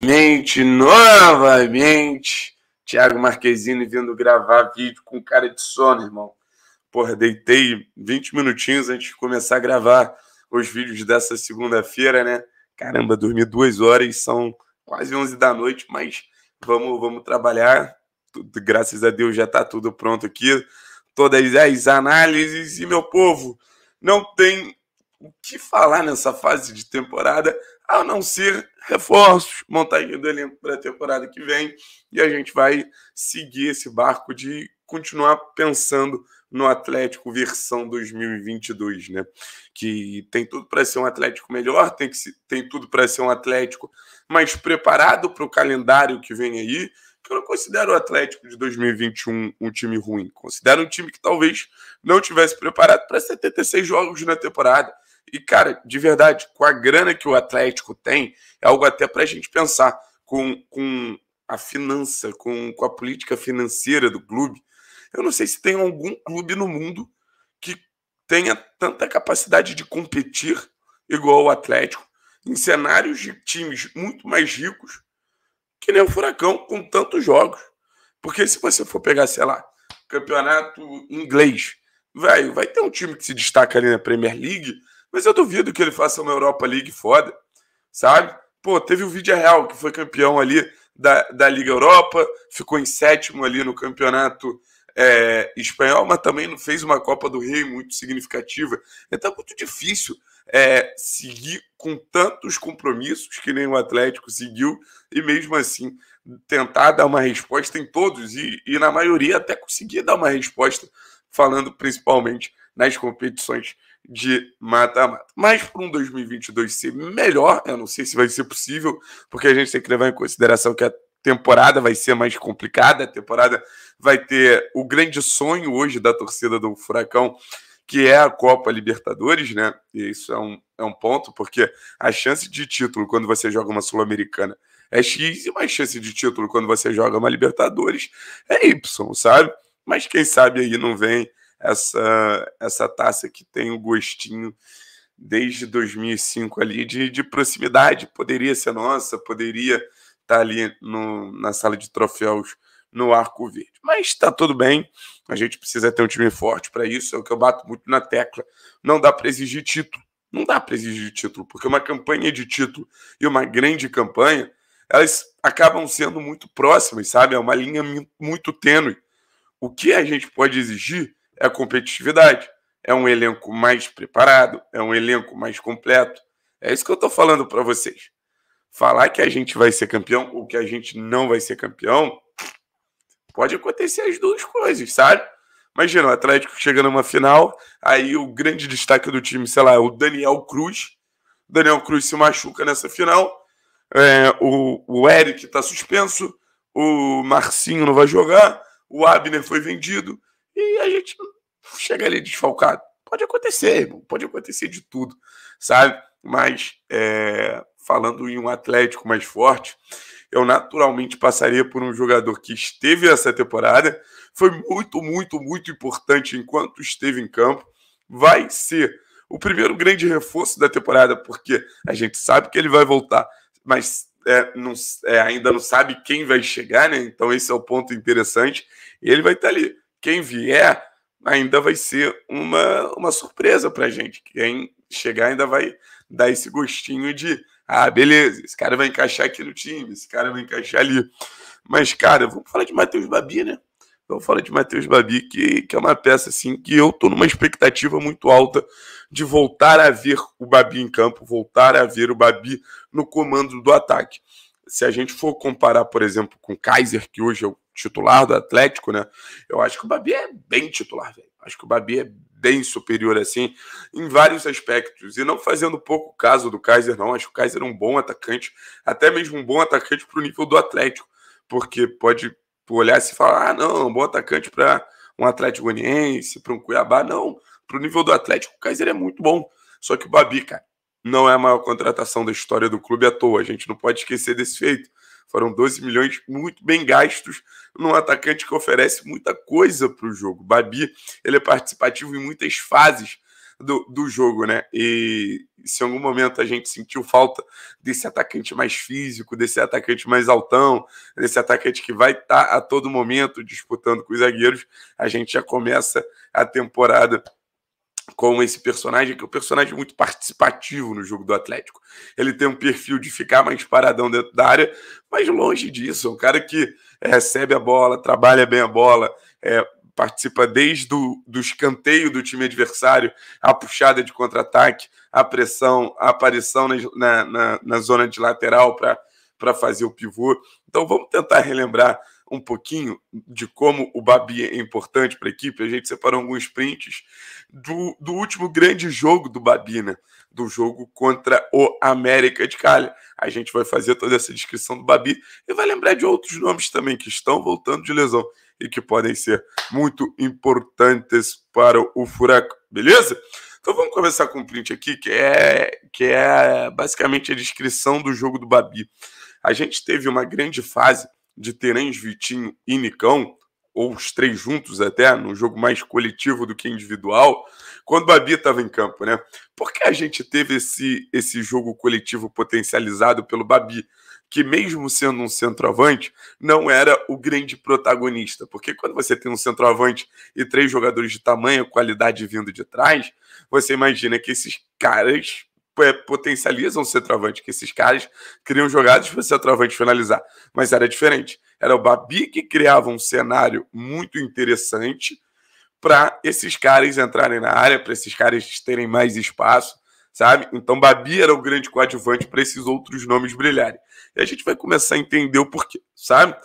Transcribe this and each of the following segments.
Mente novamente, Thiago Marquezine vindo gravar vídeo com cara de sono, irmão. Porra, deitei 20 minutinhos antes de começar a gravar os vídeos dessa segunda-feira, né? Caramba, dormi duas horas, são quase 11 da noite, mas vamos, vamos trabalhar. Tudo, graças a Deus já está tudo pronto aqui. Todas as análises e, meu povo, não tem o que falar nessa fase de temporada, a não ser reforços, montagem do elenco para a temporada que vem, e a gente vai seguir esse barco de continuar pensando no Atlético versão 2022, né? Que tem tudo para ser um Atlético melhor, tem, que se, tem tudo para ser um Atlético mais preparado para o calendário que vem aí. Que eu não considero o Atlético de 2021 um time ruim. Considero um time que talvez não tivesse preparado para 76 jogos na temporada. E, cara, de verdade, com a grana que o Atlético tem, é algo até para a gente pensar com, com a finança, com, com a política financeira do clube. Eu não sei se tem algum clube no mundo que tenha tanta capacidade de competir igual o Atlético, em cenários de times muito mais ricos que nem o Furacão, com tantos jogos. Porque se você for pegar, sei lá, campeonato inglês, vai, vai ter um time que se destaca ali na Premier League mas eu duvido que ele faça uma Europa League foda, sabe? Pô, teve o Vídeo Real, que foi campeão ali da, da Liga Europa, ficou em sétimo ali no campeonato é, espanhol, mas também não fez uma Copa do Rei muito significativa. Então é muito difícil é, seguir com tantos compromissos que nem o Atlético seguiu e mesmo assim tentar dar uma resposta em todos e, e na maioria até conseguir dar uma resposta, falando principalmente nas competições de mata-mata. Mas para um 2022 ser melhor, eu não sei se vai ser possível, porque a gente tem que levar em consideração que a temporada vai ser mais complicada, a temporada vai ter o grande sonho hoje da torcida do Furacão, que é a Copa Libertadores, né? E isso é um, é um ponto, porque a chance de título quando você joga uma Sul-Americana é X, e uma chance de título quando você joga uma Libertadores é Y, sabe? Mas quem sabe aí não vem essa, essa taça que tem o gostinho desde 2005 ali de, de proximidade. Poderia ser nossa, poderia estar tá ali no, na sala de troféus no Arco Verde. Mas está tudo bem, a gente precisa ter um time forte para isso, é o que eu bato muito na tecla. Não dá para exigir título, não dá para exigir título, porque uma campanha de título e uma grande campanha, elas acabam sendo muito próximas, sabe? É uma linha muito tênue. O que a gente pode exigir é a competitividade, é um elenco mais preparado, é um elenco mais completo. É isso que eu estou falando para vocês. Falar que a gente vai ser campeão ou que a gente não vai ser campeão, pode acontecer as duas coisas, sabe? Imagina, o Atlético chega numa final, aí o grande destaque do time, sei lá, é o Daniel Cruz. O Daniel Cruz se machuca nessa final, é, o, o Eric está suspenso, o Marcinho não vai jogar, o Abner foi vendido, e a gente chega ali desfalcado. Pode acontecer, irmão, pode acontecer de tudo, sabe? Mas é, falando em um Atlético mais forte, eu naturalmente passaria por um jogador que esteve essa temporada, foi muito, muito, muito importante enquanto esteve em campo, vai ser o primeiro grande reforço da temporada, porque a gente sabe que ele vai voltar, mas é, não, é, ainda não sabe quem vai chegar, né? Então esse é o ponto interessante. ele vai estar ali quem vier ainda vai ser uma, uma surpresa para gente. Quem chegar ainda vai dar esse gostinho de ah, beleza, esse cara vai encaixar aqui no time, esse cara vai encaixar ali. Mas, cara, vamos falar de Matheus Babi, né? Vamos falar de Matheus Babi, que, que é uma peça assim que eu estou numa expectativa muito alta de voltar a ver o Babi em campo, voltar a ver o Babi no comando do ataque se a gente for comparar, por exemplo, com o Kaiser, que hoje é o titular do Atlético, né? Eu acho que o Babi é bem titular, velho. Acho que o Babi é bem superior, assim, em vários aspectos. E não fazendo pouco caso do Kaiser, não. Acho que o Kaiser é um bom atacante, até mesmo um bom atacante para o nível do Atlético. Porque pode olhar e falar, ah, não, um bom atacante para um Atlético Goianiense, para um Cuiabá. Não, para o nível do Atlético, o Kaiser é muito bom. Só que o Babi, cara, não é a maior contratação da história do clube à toa. A gente não pode esquecer desse feito. Foram 12 milhões muito bem gastos num atacante que oferece muita coisa para o jogo. Babi, ele é participativo em muitas fases do, do jogo, né? E se em algum momento a gente sentiu falta desse atacante mais físico, desse atacante mais altão, desse atacante que vai estar tá a todo momento disputando com os zagueiros, a gente já começa a temporada com esse personagem, que é um personagem muito participativo no jogo do Atlético. Ele tem um perfil de ficar mais paradão dentro da área, mas longe disso. É um cara que é, recebe a bola, trabalha bem a bola, é, participa desde do, do escanteio do time adversário, a puxada de contra-ataque, a pressão, a aparição na, na, na zona de lateral para fazer o pivô. Então vamos tentar relembrar um pouquinho de como o Babi é importante para a equipe. A gente separou alguns prints do, do último grande jogo do Babi, né? Do jogo contra o América de Cali. A gente vai fazer toda essa descrição do Babi e vai lembrar de outros nomes também que estão voltando de lesão e que podem ser muito importantes para o Furaco, beleza? Então vamos começar com um print aqui, que é, que é basicamente a descrição do jogo do Babi. A gente teve uma grande fase de Terãs, Vitinho e Nicão, ou os três juntos até, num jogo mais coletivo do que individual, quando o Babi estava em campo, né? Por que a gente teve esse, esse jogo coletivo potencializado pelo Babi? que mesmo sendo um centroavante, não era o grande protagonista. Porque quando você tem um centroavante e três jogadores de tamanha qualidade vindo de trás, você imagina que esses caras Tipo, é, potencializam o centroavante, que esses caras criam jogadas para o centroavante finalizar. Mas era diferente. Era o Babi que criava um cenário muito interessante para esses caras entrarem na área, para esses caras terem mais espaço, sabe? Então, Babi era o grande coadjuvante para esses outros nomes brilharem. E a gente vai começar a entender o porquê, sabe?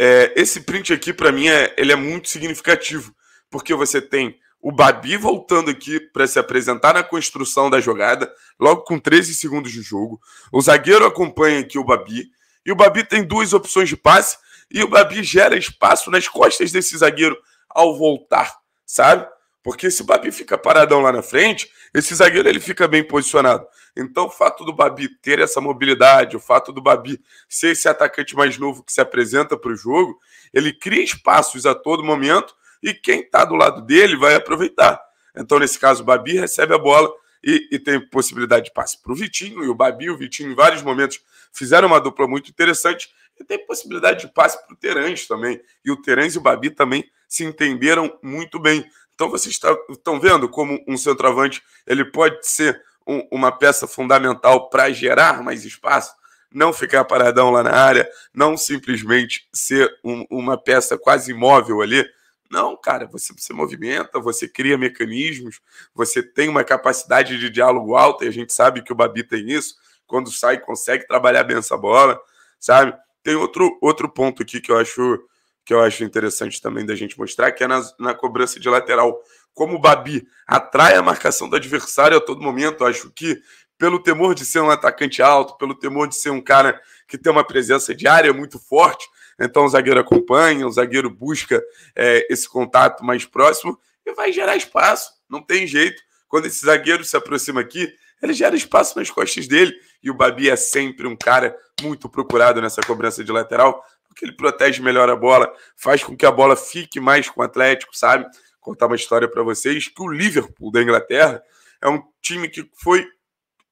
É, esse print aqui, para mim, é, ele é muito significativo, porque você tem o Babi voltando aqui para se apresentar na construção da jogada, logo com 13 segundos de jogo. O zagueiro acompanha aqui o Babi. E o Babi tem duas opções de passe. E o Babi gera espaço nas costas desse zagueiro ao voltar, sabe? Porque se o Babi fica paradão lá na frente, esse zagueiro ele fica bem posicionado. Então, o fato do Babi ter essa mobilidade, o fato do Babi ser esse atacante mais novo que se apresenta para o jogo, ele cria espaços a todo momento e quem está do lado dele vai aproveitar. Então, nesse caso, o Babi recebe a bola e, e tem possibilidade de passe para o Vitinho, e o Babi e o Vitinho, em vários momentos, fizeram uma dupla muito interessante, e tem possibilidade de passe para o Terãs também. E o Terãs e o Babi também se entenderam muito bem. Então, vocês estão tá, vendo como um centroavante ele pode ser um, uma peça fundamental para gerar mais espaço, não ficar paradão lá na área, não simplesmente ser um, uma peça quase imóvel ali não, cara, você se movimenta, você cria mecanismos, você tem uma capacidade de diálogo alta, e a gente sabe que o Babi tem isso, quando sai consegue trabalhar bem essa bola, sabe? Tem outro, outro ponto aqui que eu acho que eu acho interessante também da gente mostrar, que é na, na cobrança de lateral. Como o Babi atrai a marcação do adversário a todo momento, eu acho que pelo temor de ser um atacante alto, pelo temor de ser um cara que tem uma presença diária muito forte, então o zagueiro acompanha, o zagueiro busca é, esse contato mais próximo e vai gerar espaço. Não tem jeito. Quando esse zagueiro se aproxima aqui, ele gera espaço nas costas dele. E o Babi é sempre um cara muito procurado nessa cobrança de lateral, porque ele protege melhor a bola, faz com que a bola fique mais com o Atlético, sabe? Contar uma história para vocês que o Liverpool da Inglaterra é um time que foi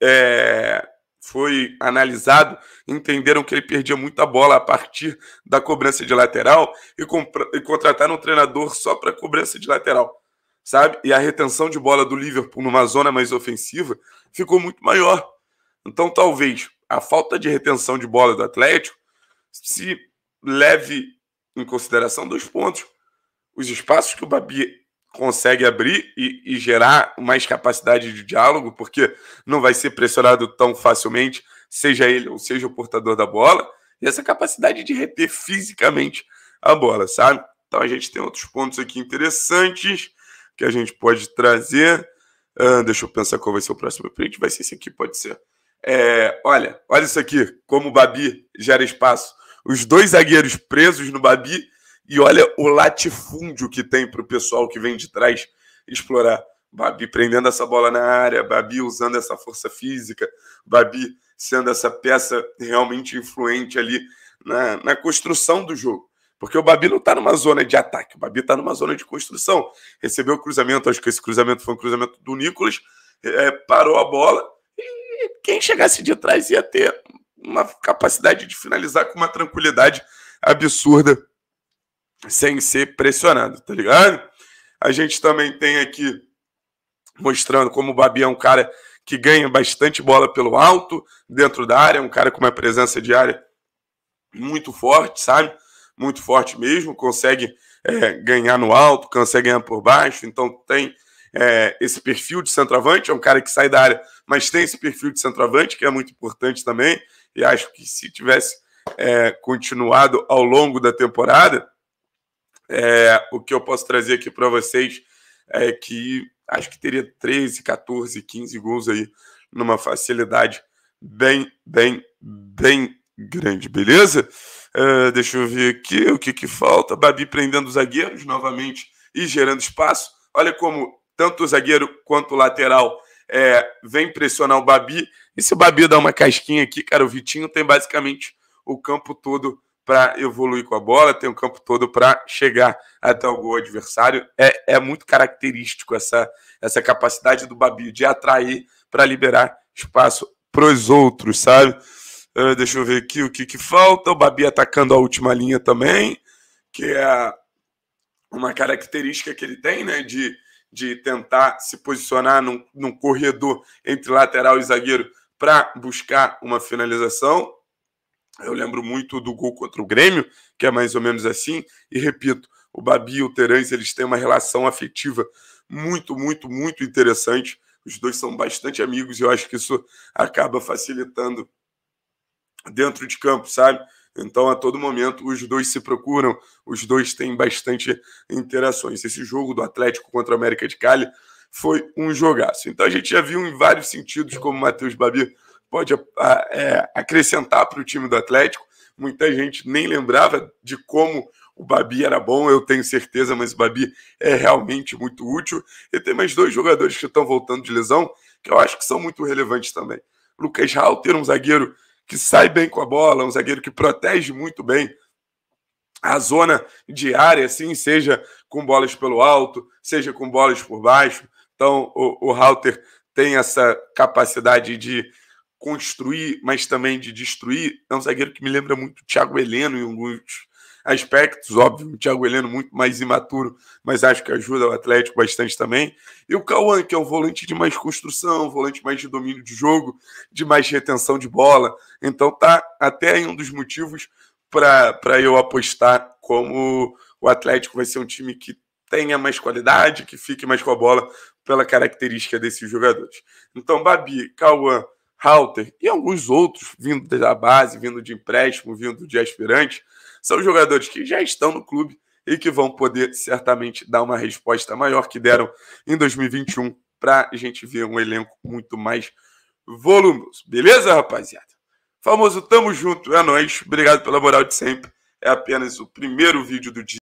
é, foi analisado, entenderam que ele perdia muita bola a partir da cobrança de lateral e, e contrataram um treinador só para cobrança de lateral, sabe? E a retenção de bola do Liverpool numa zona mais ofensiva ficou muito maior. Então, talvez a falta de retenção de bola do Atlético se leve em consideração dois pontos: os espaços que o Babi consegue abrir e, e, gerar mais capacidade de diálogo, porque não vai ser pressionado tão facilmente, seja ele ou seja o portador da bola, e essa capacidade de reter fisicamente a bola, sabe? Então a gente tem outros pontos aqui interessantes que a gente pode trazer. Uh, deixa eu pensar qual vai ser o próximo print. Vai ser esse aqui, pode ser. É, olha, olha isso aqui, como o Babi gera espaço. Os dois zagueiros presos no Babi e olha o latifúndio que tem para o pessoal que vem de trás explorar. Babi prendendo essa bola na área, Babi usando essa força física, Babi sendo essa peça realmente influente ali na, na construção do jogo. Porque o Babi não está numa zona de ataque, o Babi está numa zona de construção. Recebeu o cruzamento, acho que esse cruzamento foi um cruzamento do Nicolas, é, parou a bola e quem chegasse de trás ia ter uma capacidade de finalizar com uma tranquilidade absurda sem ser pressionado, tá ligado? A gente também tem aqui mostrando como o Babi é um cara que ganha bastante bola pelo alto dentro da área, um cara com uma presença de área muito forte, sabe? Muito forte mesmo, consegue é, ganhar no alto, consegue ganhar por baixo, então tem é, esse perfil de centroavante, é um cara que sai da área, mas tem esse perfil de centroavante, que é muito importante também, e acho que se tivesse é, continuado ao longo da temporada, é, o que eu posso trazer aqui para vocês é que acho que teria 13, 14, 15 gols aí numa facilidade bem, bem, bem grande, beleza? É, deixa eu ver aqui o que, que falta. Babi prendendo os zagueiros novamente e gerando espaço. Olha como tanto o zagueiro quanto o lateral é, vem pressionar o Babi. E se o Babi dá uma casquinha aqui, cara, o Vitinho tem basicamente o campo todo para evoluir com a bola, tem o campo todo para chegar até o gol adversário. É, é muito característico essa, essa capacidade do Babi de atrair para liberar espaço para os outros, sabe? Uh, deixa eu ver aqui o que, que falta. O Babi atacando a última linha também, que é uma característica que ele tem, né? De, de tentar se posicionar num, num corredor entre lateral e zagueiro para buscar uma finalização. Eu lembro muito do gol contra o Grêmio, que é mais ou menos assim, e repito, o Babi e o Terãs, eles têm uma relação afetiva muito, muito, muito interessante. Os dois são bastante amigos e eu acho que isso acaba facilitando dentro de campo, sabe? Então, a todo momento, os dois se procuram, os dois têm bastante interações. Esse jogo do Atlético contra a América de Cali foi um jogaço. Então, a gente já viu em vários sentidos como Matheus Babi pode ah, é, acrescentar para o time do Atlético. Muita gente nem lembrava de como o Babi era bom, eu tenho certeza, mas o Babi é realmente muito útil. E tem mais dois jogadores que estão voltando de lesão, que eu acho que são muito relevantes também. Lucas Halter, um zagueiro que sai bem com a bola, um zagueiro que protege muito bem a zona de área, assim, seja com bolas pelo alto, seja com bolas por baixo. Então, o, o Halter tem essa capacidade de construir, mas também de destruir. É um zagueiro que me lembra muito o Thiago Heleno em alguns aspectos, óbvio, o Thiago Heleno muito mais imaturo, mas acho que ajuda o Atlético bastante também. E o Cauã, que é um volante de mais construção, um volante mais de domínio de jogo, de mais retenção de bola. Então tá até aí um dos motivos para eu apostar como o Atlético vai ser um time que tenha mais qualidade, que fique mais com a bola pela característica desses jogadores. Então, Babi, Cauã, Halter e alguns outros vindo da base, vindo de empréstimo, vindo de aspirante, são jogadores que já estão no clube e que vão poder certamente dar uma resposta maior que deram em 2021 para a gente ver um elenco muito mais volumoso. Beleza, rapaziada? Famoso, tamo junto, é nóis. Obrigado pela moral de sempre. É apenas o primeiro vídeo do dia.